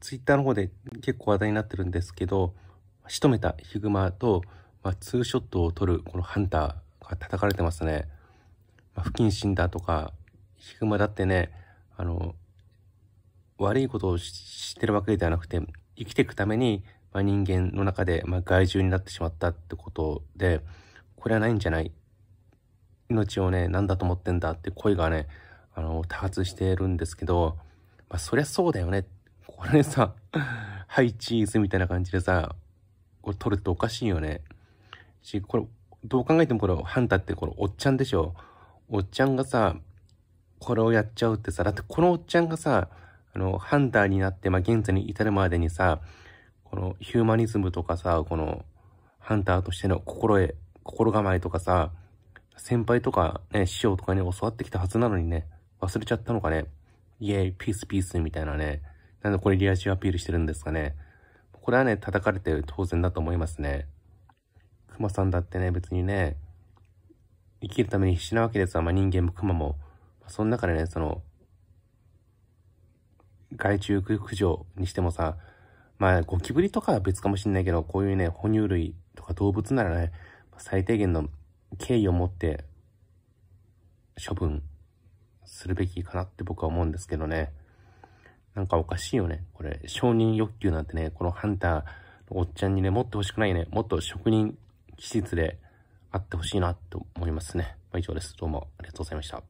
ツイッターの方で結構話題になってるんですけど、仕留めたヒグマと、まあ、ツーショットを撮るこのハンターが叩かれてますね。まあ、不謹慎だとか、ヒグマだってね、あの、悪いことをしてるわけではなくて、生きていくために、まあ、人間の中で、まあ、害獣になってしまったってことで、これはないんじゃない。命をね、何だと思ってんだって声がね、あの、多発してるんですけど、まあ、そりゃそうだよねっこれさ、はい、チーズみたいな感じでさ、これ撮るとおかしいよね。し、これ、どう考えてもこれ、ハンターってこれ、おっちゃんでしょ。おっちゃんがさ、これをやっちゃうってさ、だってこのおっちゃんがさ、あの、ハンターになって、まあ、現在に至るまでにさ、このヒューマニズムとかさ、この、ハンターとしての心得、心構えとかさ、先輩とかね、師匠とかに教わってきたはずなのにね、忘れちゃったのかね。イエーイ、ピースピースみたいなね。なんでこれリア充アピールしてるんですかね。これはね、叩かれて当然だと思いますね。クマさんだってね、別にね、生きるために必死なわけですわ。まあ、人間もクマも。その中でね、その、害虫駆除にしてもさ、まあ、ゴキブリとかは別かもしんないけど、こういうね、哺乳類とか動物ならね、最低限の敬意を持って処分するべきかなって僕は思うんですけどね。なんかおかしいよね。これ、承認欲求なんてね、このハンターのおっちゃんにね、持ってほしくないね。もっと職人気質であってほしいなと思いますね。まあ、以上です。どうもありがとうございました。